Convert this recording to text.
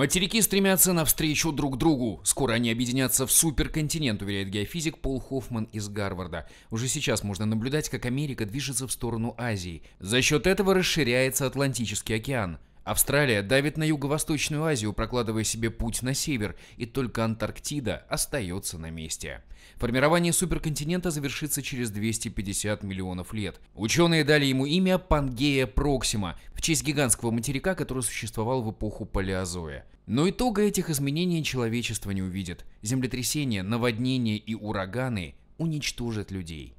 Материки стремятся навстречу друг другу. Скоро они объединятся в суперконтинент, уверяет геофизик Пол Хоффман из Гарварда. Уже сейчас можно наблюдать, как Америка движется в сторону Азии. За счет этого расширяется Атлантический океан. Австралия давит на Юго-Восточную Азию, прокладывая себе путь на север, и только Антарктида остается на месте. Формирование суперконтинента завершится через 250 миллионов лет. Ученые дали ему имя Пангея Проксима в честь гигантского материка, который существовал в эпоху Палеозоя. Но итога этих изменений человечество не увидит. Землетрясения, наводнения и ураганы уничтожат людей.